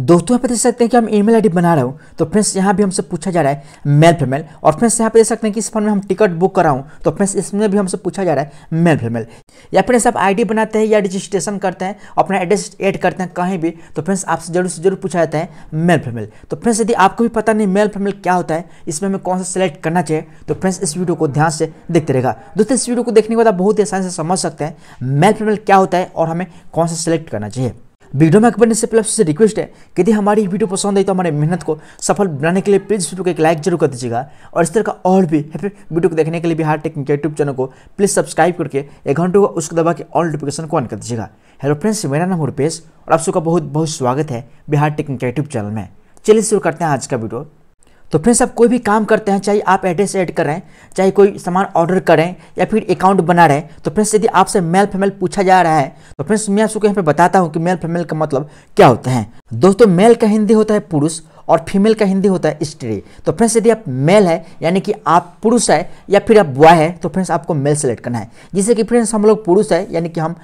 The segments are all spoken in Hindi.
दोस्तों यहाँ पे देख सकते हैं कि हम ईमेल आईडी बना रहे हो तो फ्रेंड्स यहाँ भी हमसे पूछा जा रहा है मेल फीमेल और फ्रेंड्स यहाँ पे देख सकते हैं कि इस फॉर्म में हम टिकट बुक कराऊँ तो फ्रेंड्स इसमें भी हमसे पूछा जा रहा है मेल फीमेल या फ्रेंड्स आप आईडी बनाते हैं या रजिस्ट्रेशन करते हैं अपना एड्रेस एड करते हैं कहीं भी तो फ्रेंड्स आपसे जरूर से जरूर पूछा जाता है मेल फीमेल तो फ्रेंड्स यदि आपको भी पता नहीं मेल फीमेल क्या होता है इसमें हमें कौन सा सिलेक्ट करना चाहिए तो फ्रेंड्स इस वीडियो को ध्यान से देखते रहेगा दोस्तों इस वीडियो को देखने के बाद आप बहुत ही आसानी से समझ सकते हैं मेल फीमेल क्या होता है और हमें कौन सा सेलेक्ट करना चाहिए वीडियो में आगे से पहले आपसे रिक्वेस्ट है कि यदि हमारी वीडियो पसंद आई तो हमारे मेहनत को सफल बनाने के लिए प्लीज़ वीडियो को एक लाइक जरूर कर दीजिएगा और इस तरह का और भी फिर वीडियो को देखने के लिए बिहार टेक्निक यूट्यूब चैनल को प्लीज़ सब्सक्राइब करके एक घंटे को उसको दबा के ऑल नोटिफिकेशन को ऑन कर दीजिएगा हेलो फ्रेंड्स मेरा नाम रूपेश और आप सबका बहुत बहुत स्वागत है बिहार टेक्निक यूट्यूब चैनल में चलिए शुरू करते हैं आज का वीडियो तो फ्रेंड्स आप कोई भी काम करते हैं चाहे आप एड्रेस ऐड हैं चाहे कोई सामान ऑर्डर करें या फिर अकाउंट बना रहे हैं तो फ्रेंड्स यदि आपसे मेल फीमेल पूछा जा रहा है तो फ्रेंड्स मैं आपको यहाँ पे बताता हूँ कि मेल फेमेल का मतलब क्या होता है दोस्तों मेल का हिंदी होता है पुरुष और फीमेल का हिंदी होता है स्त्री तो फ्रेंड्स यदि आप मेल है यानी कि आप पुरुष है या फिर आप बॉय है तो फ्रेंड्स आपको मेल सेलेक्ट करना है जैसे कि फ्रेंड्स हम लोग पुरुष है यानी कि हम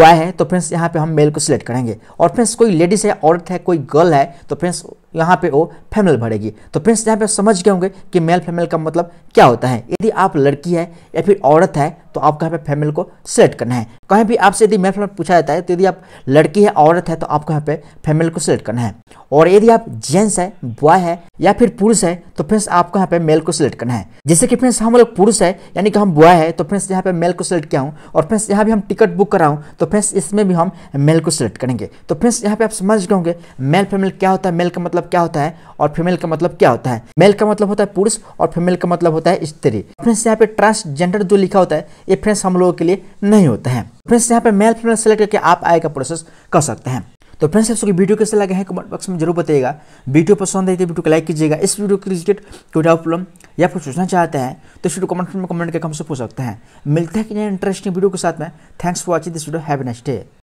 बॉय है तो फ्रेंड्स यहाँ पे हम मेल को सिलेक्ट करेंगे और फ्रेंड्स कोई लेडीज़ है औरत है कोई गर्ल है तो फ्रेंड्स यहाँ पे वो फेमेल भरेगी तो फ्रेंड्स यहाँ पे समझ गए होंगे कि मेल फेमेल का मतलब क्या होता है यदि आप लड़की है या फिर औरत है तो आपको यहाँ पे फेमेल को सिलेक्ट करना है कहीं भी आपसे यदि मेल पूछा जाता है तो यदि आप लड़की है औरत है तो आपको यहाँ पे फेमेल को सिलेक्ट करना है और यदि आप जेंट्स है बॉय है या फिर पुरुष है तो फ्रेंड्स आपको यहाँ पे मेल को सिलेक्ट करना है जैसे कि फ्रेंड्स हम लोग पुरुष है यानी कि हम बॉय है तो फ्रेंड्स यहाँ पे मेल को सिलेक्ट किया हूँ और फ्रेंड्स यहाँ भी हम टिकट बुक कराऊँ तो फ्रेंड्स इसमें भी हम मेल को सिलेक्ट करेंगे तो फ्रेंड्स यहाँ पे आप समझ गए होंगे मेल फेमेल क्या होता है मेल का मतलब क्या होता है और फीमेल का मतलब क्या होता है मेल का मतलब होता है पुरुष और फीमेल का मतलब होता है स्त्री फ्रेंड्स यहाँ पे ट्रांसजेंडर जो लिखा होता है ये फ्रेंड्स हम लोगों के लिए नहीं होते हैं फ्रेंड्स यहाँ पे मेल फीमेल सेलेक्ट करके आप आय का प्रोसेस कर सकते हैं तो फ्रेंड्स आपको वीडियो कैसे लगे हैं कमेंट बॉक्स में जरूर बताइएगा वीडियो पसंद है तो वीडियो को लाइक कीजिएगा इस वीडियो के रिलेटेड कोई डाउट प्रॉब्लम या फिर सोचना चाहते हैं तो इस वीडियो कमेंट में कमेंट करके हमसे पूछ सकते हैं मिलते हैं कि इंटरेस्टिंग वीडियो के साथ में thanks for watching this video have next day